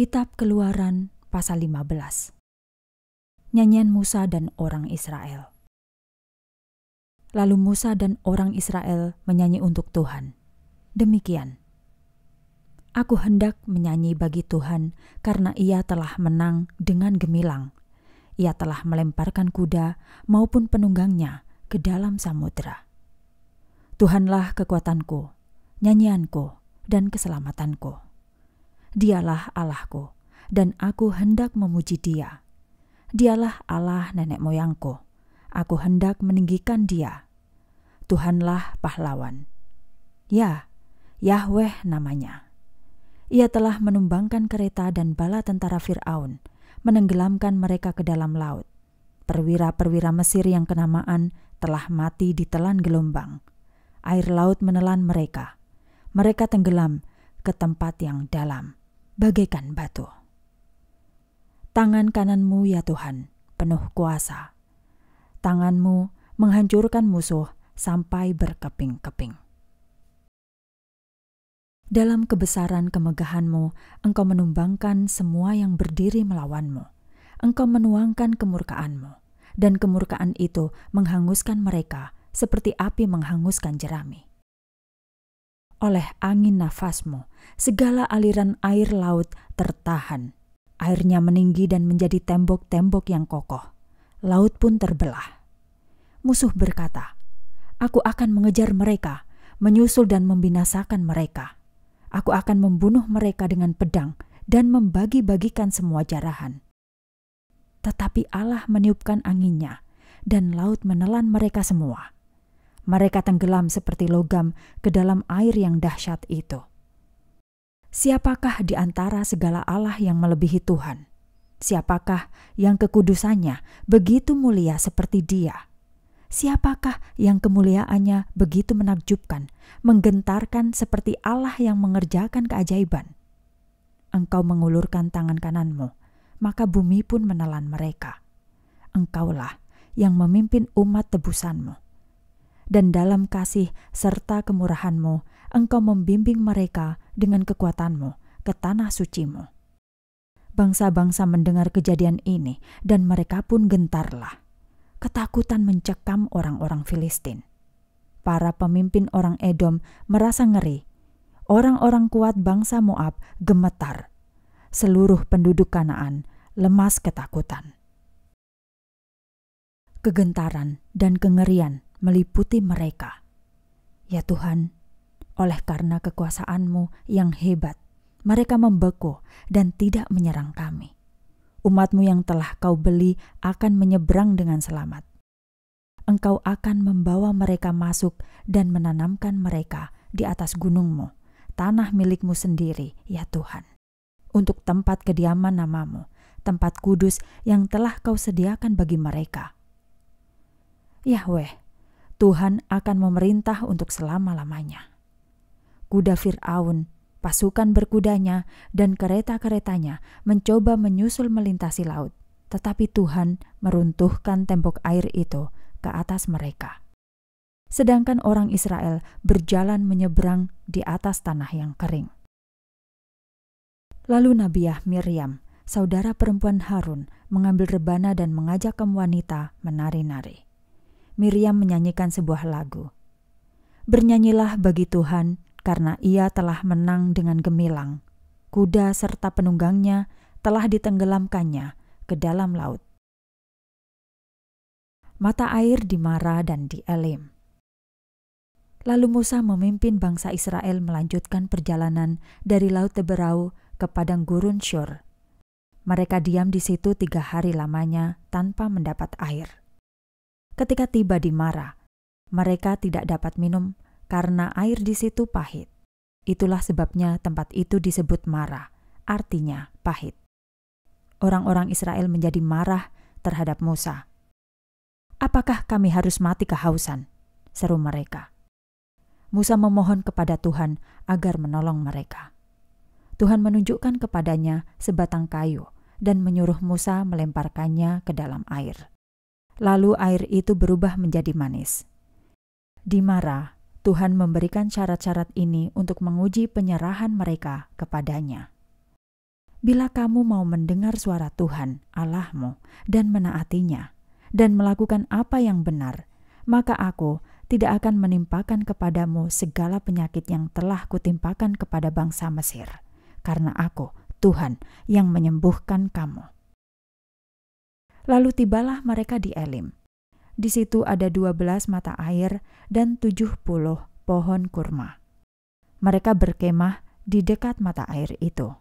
Kitab Keluaran pasal 15. Nyanyian Musa dan orang Israel. Lalu Musa dan orang Israel menyanyi untuk Tuhan. Demikian. Aku hendak menyanyi bagi Tuhan karena ia telah menang dengan gemilang. Ia telah melemparkan kuda maupun penunggangnya ke dalam samudera. Tuhanlah kekuatanku, nyanyianku, dan keselamatanku. Dialah Allahku, dan aku hendak memuji Dia. Dialah Allah nenek moyangku, aku hendak meninggikan Dia. Tuhanlah pahlawan. Ya, Yahweh namanya. Ia telah menumbangkan kereta dan bala tentara Firaun, menenggelamkan mereka ke dalam laut. Perwira-perwira Mesir yang kenamaan telah mati ditelan gelombang. Air laut menelan mereka. Mereka tenggelam ke tempat yang dalam bagaikan batu. Tangan kananmu, ya Tuhan, penuh kuasa. Tanganmu menghancurkan musuh sampai berkeping-keping. Dalam kebesaran kemegahanmu, engkau menumbangkan semua yang berdiri melawanmu. Engkau menuangkan kemurkaanmu, dan kemurkaan itu menghanguskan mereka seperti api menghanguskan jerami oleh angin nafasmu, segala aliran air laut tertahan. Airnya meninggi dan menjadi tembok-tembok yang kokoh. Laut pun terbelah. Musuh berkata, Aku akan mengejar mereka, menyusul dan membinasakan mereka. Aku akan membunuh mereka dengan pedang dan membagi-bagikan semua jarahan. Tetapi Allah meniupkan anginnya, dan laut menelan mereka semua mereka tenggelam seperti logam ke dalam air yang dahsyat itu. Siapakah di antara segala Allah yang melebihi Tuhan? Siapakah yang kekudusannya begitu mulia seperti Dia? Siapakah yang kemuliaannya begitu menakjubkan, menggentarkan seperti Allah yang mengerjakan keajaiban? Engkau mengulurkan tangan kananmu, maka bumi pun menelan mereka. Engkaulah yang memimpin umat tebusanmu dan dalam kasih serta kemurahanmu, Engkau membimbing mereka dengan kekuatanmu ke tanah sucimu. Bangsa-bangsa mendengar kejadian ini dan mereka pun gentarlah. Ketakutan mencekam orang-orang Filistin. Para pemimpin orang Edom merasa ngeri. Orang-orang kuat bangsa Moab gemetar. Seluruh penduduk Kanaan lemas ketakutan kegentaran, dan kengerian meliputi mereka. Ya Tuhan, oleh karena kekuasaanmu yang hebat, mereka membeku dan tidak menyerang kami. Umatmu yang telah kau beli akan menyeberang dengan selamat. Engkau akan membawa mereka masuk dan menanamkan mereka di atas gunungmu, tanah milikmu sendiri, ya Tuhan. Untuk tempat kediaman namamu, tempat kudus yang telah kau sediakan bagi mereka. Yahweh, Tuhan akan memerintah untuk selama-lamanya. Kuda Fir'aun, pasukan berkudanya, dan kereta-keretanya mencoba menyusul melintasi laut, tetapi Tuhan meruntuhkan tembok air itu ke atas mereka. Sedangkan orang Israel berjalan menyeberang di atas tanah yang kering. Lalu Nabiah Miriam, saudara perempuan Harun, mengambil rebana dan mengajak kaum wanita menari-nari. Miriam menyanyikan sebuah lagu. Bernyanyilah bagi Tuhan karena ia telah menang dengan gemilang. Kuda serta penunggangnya telah ditenggelamkannya ke dalam laut. Mata air di Mara dan di Elim. Lalu Musa memimpin bangsa Israel melanjutkan perjalanan dari Laut Teberau ke padang gurun Syur. Mereka diam di situ tiga hari lamanya tanpa mendapat air ketika tiba di Mara. Mereka tidak dapat minum karena air di situ pahit. Itulah sebabnya tempat itu disebut Mara, artinya pahit. Orang-orang Israel menjadi marah terhadap Musa. Apakah kami harus mati kehausan? seru mereka. Musa memohon kepada Tuhan agar menolong mereka. Tuhan menunjukkan kepadanya sebatang kayu dan menyuruh Musa melemparkannya ke dalam air lalu air itu berubah menjadi manis. Di Mara, Tuhan memberikan syarat-syarat ini untuk menguji penyerahan mereka kepadanya. Bila kamu mau mendengar suara Tuhan Allahmu dan menaatinya, dan melakukan apa yang benar, maka Aku tidak akan menimpakan kepadamu segala penyakit yang telah Kutimpakan kepada bangsa Mesir, karena Aku, Tuhan, yang menyembuhkan kamu. Lalu tibalah mereka di Elim. Di situ ada dua belas mata air dan tujuh puluh pohon kurma. Mereka berkemah di dekat mata air itu.